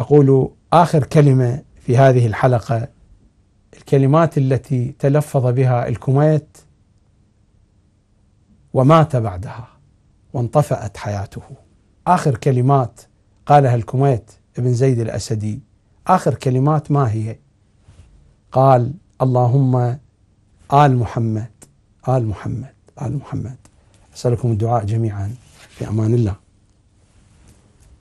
أقول آخر كلمة في هذه الحلقة الكلمات التي تلفظ بها الكويت ومات بعدها وانطفأت حياته آخر كلمات قالها الكويت ابن زيد الأسدي آخر كلمات ما هي قال اللهم آل محمد آل محمد آل محمد أسألكم الدعاء جميعا في أمان الله